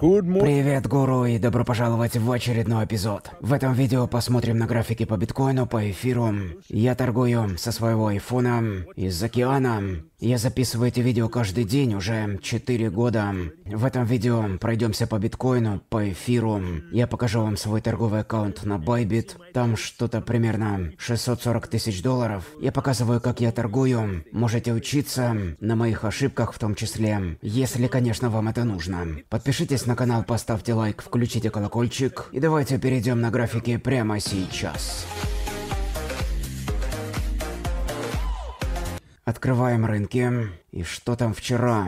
Привет, гуру, и добро пожаловать в очередной эпизод. В этом видео посмотрим на графики по биткоину, по эфиру. Я торгую со своего айфона из океана. Я записываю эти видео каждый день уже 4 года. В этом видео пройдемся по биткоину, по эфиру. Я покажу вам свой торговый аккаунт на Bybit. Там что-то примерно 640 тысяч долларов. Я показываю, как я торгую. Можете учиться на моих ошибках в том числе, если, конечно, вам это нужно. Подпишитесь на канал, поставьте лайк, включите колокольчик. И давайте перейдем на графики прямо сейчас. Сейчас. Открываем рынки. И что там вчера?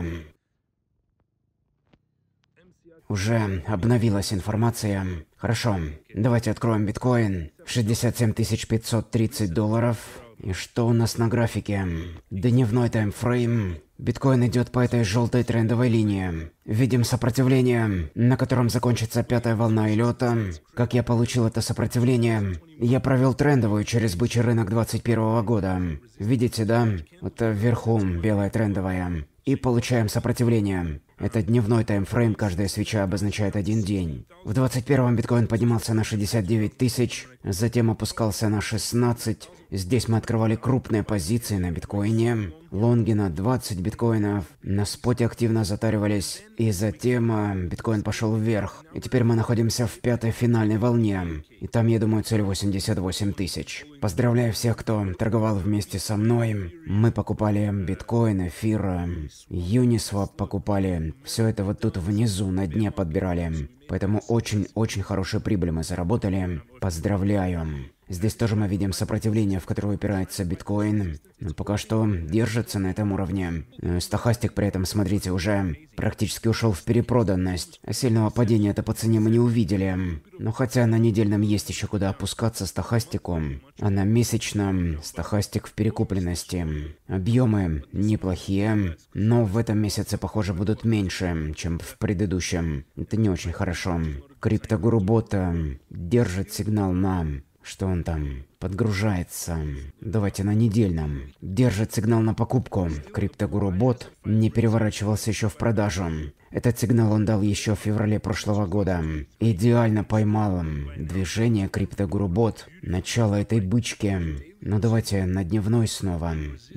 Уже обновилась информация. Хорошо, давайте откроем биткоин. 67 530 долларов. И Что у нас на графике? Дневной таймфрейм. Биткоин идет по этой желтой трендовой линии. Видим сопротивление, на котором закончится пятая волна лета. Как я получил это сопротивление? Я провел трендовую через бычий рынок 21 года. Видите, да? Это вверху белая трендовая. И получаем сопротивление. Это дневной таймфрейм, каждая свеча обозначает один день. В 21-м биткоин поднимался на 69 тысяч, затем опускался на 16. Здесь мы открывали крупные позиции на биткоине. Лонги на 20 биткоинов. На споте активно затаривались. И затем а, биткоин пошел вверх. И теперь мы находимся в пятой финальной волне. И там, я думаю, цель 88 тысяч. Поздравляю всех, кто торговал вместе со мной. Мы покупали биткоин, эфир, а, Uniswap покупали. Все это вот тут внизу на дне подбирали. Поэтому очень-очень хорошую прибыль мы заработали. Поздравляю. Здесь тоже мы видим сопротивление, в которое упирается биткоин. Но пока что держится на этом уровне. Э, стохастик при этом, смотрите, уже практически ушел в перепроданность. Сильного падения это по цене мы не увидели. Но хотя на недельном есть еще куда опускаться стахастику, а на месячном стохастик в перекупленности. Объемы неплохие, но в этом месяце, похоже, будут меньше, чем в предыдущем. Это не очень хорошо. Криптогуру бота э, держит сигнал на что он там подгружается. Давайте на недельном. Держит сигнал на покупку. Криптогуру-бот не переворачивался еще в продажу. Этот сигнал он дал еще в феврале прошлого года. Идеально поймал движение криптогуру-бот. Начало этой бычки. Но давайте на дневной снова.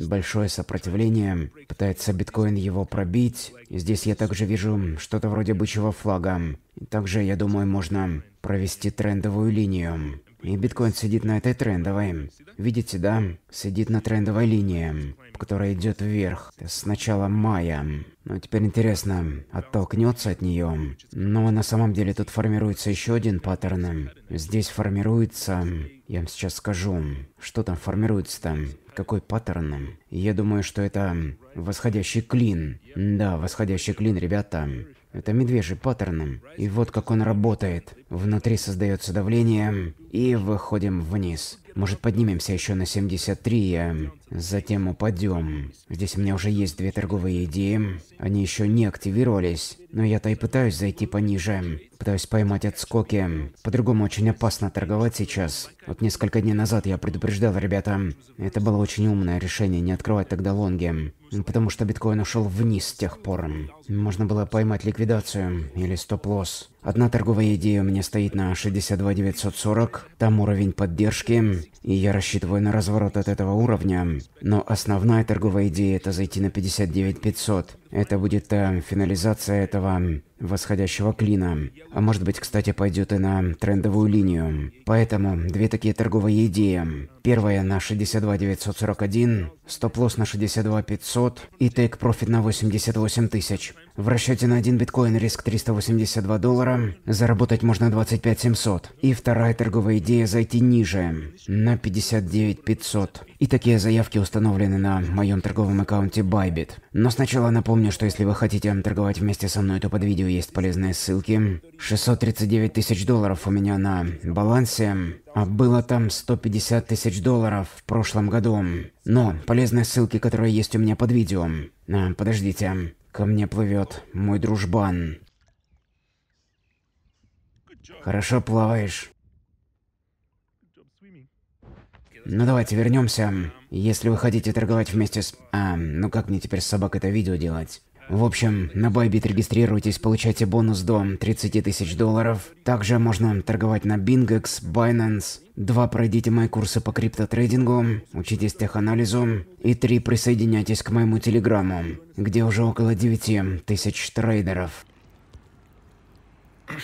Большое сопротивление. Пытается биткоин его пробить. Здесь я также вижу что-то вроде бычьего флага. Также, я думаю, можно провести трендовую линию. И биткоин сидит на этой трендовой. Видите, да? Сидит на трендовой линии, которая идет вверх с начала мая. Ну, теперь интересно, оттолкнется от нее. Но на самом деле тут формируется еще один паттерн. Здесь формируется... Я вам сейчас скажу, что там формируется там, какой паттерн. Я думаю, что это восходящий клин. Да, восходящий клин, ребята. Это медвежий паттерн. И вот как он работает. Внутри создается давление, и выходим вниз. Может поднимемся еще на 73, а э, затем упадем. Здесь у меня уже есть две торговые идеи. Они еще не активировались, но я-то и пытаюсь зайти пониже. Пытаюсь поймать отскоки. По-другому очень опасно торговать сейчас. Вот несколько дней назад я предупреждал ребята. Это было очень умное решение не открывать тогда лонги. Потому что биткоин ушел вниз с тех пор. Можно было поймать ликвидацию или стоп-лосс. Одна торговая идея у меня стоит на 62 940, там уровень поддержки, и я рассчитываю на разворот от этого уровня. Но основная торговая идея это зайти на 59 500. Это будет э, финализация этого восходящего клина. А может быть, кстати, пойдет и на трендовую линию. Поэтому две такие торговые идеи. Первая на 62 941, стоп-лосс на 62 500 и тейк-профит на 88 тысяч. В расчете на один биткоин риск 382 доллара, заработать можно 25 700. И вторая торговая идея зайти ниже, на 59 500. И такие заявки установлены на моем торговом аккаунте Bybit. Но сначала напомню, Напомню, что если вы хотите торговать вместе со мной, то под видео есть полезные ссылки. 639 тысяч долларов у меня на балансе, а было там 150 тысяч долларов в прошлом году. Но полезные ссылки, которые есть у меня под видео. А, подождите, ко мне плывет мой дружбан. Хорошо плаваешь. Ну давайте вернемся. Если вы хотите торговать вместе с... А, ну как мне теперь с собакой это видео делать? В общем, на Bybit регистрируйтесь, получайте бонус до 30 тысяч долларов. Также можно торговать на Bingex, Binance. Два пройдите мои курсы по криптотрейдингу, учитесь теханализу. И три присоединяйтесь к моему телеграмму, где уже около 9 тысяч трейдеров. Ugh.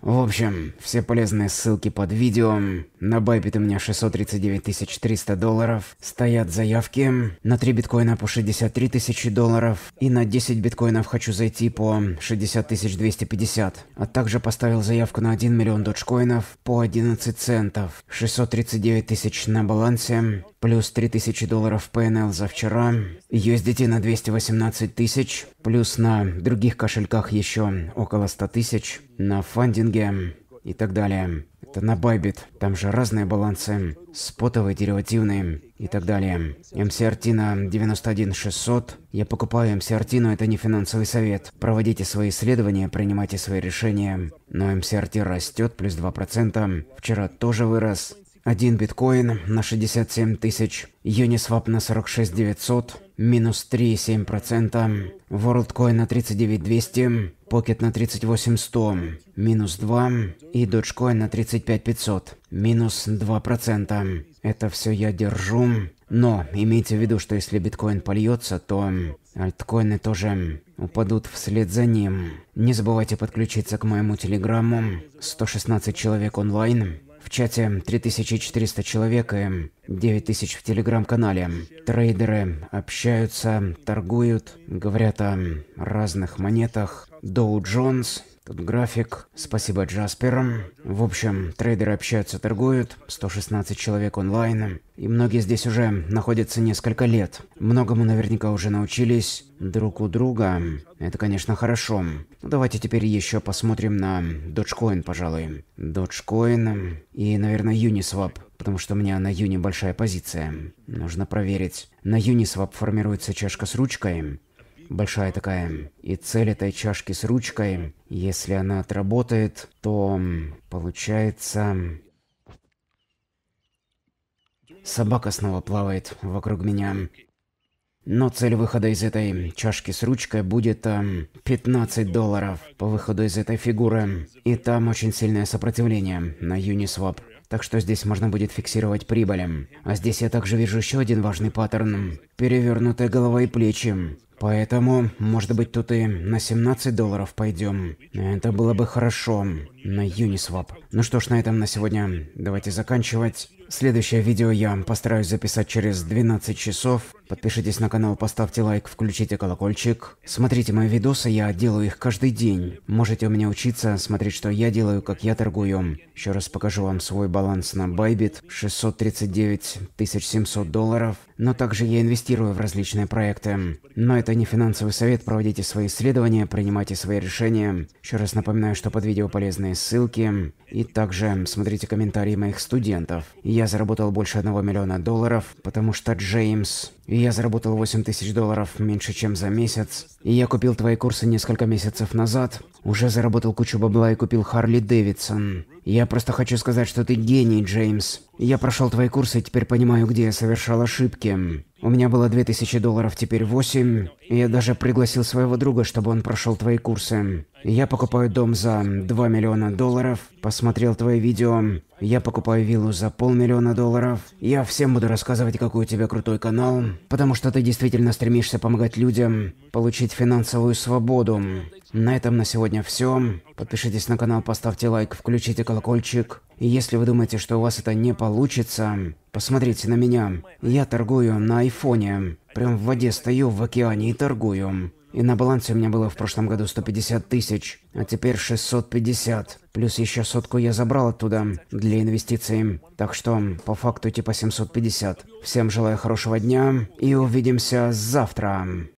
В общем, все полезные ссылки под видео. На Байпит у меня 639 300 долларов. Стоят заявки. На 3 биткоина по 63 тысячи долларов. И на 10 биткоинов хочу зайти по 60 250. А также поставил заявку на 1 миллион доджкоинов по 11 центов. 639 тысяч на балансе плюс 3000 долларов ПНЛ за вчера, USDT на 218 тысяч, плюс на других кошельках еще около 100 тысяч, на фандинге и так далее. Это на Bybit, там же разные балансы, спотовые, деривативные и так далее. MCRT на 91600. Я покупаю MCRT, но это не финансовый совет. Проводите свои исследования, принимайте свои решения. Но MCRT растет плюс 2%. Вчера тоже вырос. 1 биткоин на 67 тысяч, Uniswap на 46 900, минус 3,7%, WorldCoin на 39 200, Pocket на 38 100, минус 2 и Dogecoin на 35 500, минус 2%. Это все я держу. Но имейте в виду, что если биткоин польется, то альткоины тоже упадут вслед за ним. Не забывайте подключиться к моему телеграмму. 116 человек онлайн. В чате 3400 человек и 9000 в телеграм-канале. Трейдеры общаются, торгуют, говорят о разных монетах. Доу Джонс Тут график. Спасибо Джасперам. В общем, трейдеры общаются, торгуют. 116 человек онлайн. И многие здесь уже находятся несколько лет. Многому наверняка уже научились друг у друга. Это, конечно, хорошо. Но ну, давайте теперь еще посмотрим на Dogecoin, пожалуй. Dogecoin и, наверное, Uniswap, потому что у меня на Юни большая позиция. Нужно проверить. На Uniswap формируется чашка с ручкой большая такая. И цель этой чашки с ручкой, если она отработает, то получается... Собака снова плавает вокруг меня. Но цель выхода из этой чашки с ручкой будет э, 15 долларов по выходу из этой фигуры. И там очень сильное сопротивление на Uniswap. Так что здесь можно будет фиксировать прибыль. А здесь я также вижу еще один важный паттерн. перевернутая голова и плечи. Поэтому, может быть, тут и на 17 долларов пойдем. Это было бы хорошо на Uniswap. Ну что ж, на этом на сегодня давайте заканчивать. Следующее видео я постараюсь записать через 12 часов. Подпишитесь на канал, поставьте лайк, включите колокольчик. Смотрите мои видосы, я делаю их каждый день. Можете у меня учиться, смотреть, что я делаю, как я торгую. Еще раз покажу вам свой баланс на Bybit. 639 700 долларов. Но также я инвестирую в различные проекты. Но это не финансовый совет, проводите свои исследования, принимайте свои решения. Еще раз напоминаю, что под видео полезные дополнительные ссылки. И также смотрите комментарии моих студентов. Я заработал больше 1 миллиона долларов, потому что Джеймс. я заработал 8 тысяч долларов меньше, чем за месяц. И я купил твои курсы несколько месяцев назад. Уже заработал кучу бабла и купил Харли Дэвидсон. Я просто хочу сказать, что ты гений, Джеймс. Я прошел твои курсы и теперь понимаю, где я совершал ошибки. У меня было 2000 долларов, теперь 8. Я даже пригласил своего друга, чтобы он прошел твои курсы. Я покупаю дом за 2 миллиона долларов. Посмотрел твои видео. Я покупаю виллу за полмиллиона долларов. Я всем буду рассказывать, какой у тебя крутой канал. Потому что ты действительно стремишься помогать людям получить финансовую свободу. На этом на сегодня все. Подпишитесь на канал, поставьте лайк, включите колокольчик. И если вы думаете, что у вас это не получится, посмотрите на меня. Я торгую на айфоне. Прям в воде стою, в океане и торгую. И на балансе у меня было в прошлом году 150 тысяч, а теперь 650. Плюс еще сотку я забрал оттуда для инвестиций. Так что по факту типа 750. Всем желаю хорошего дня и увидимся завтра.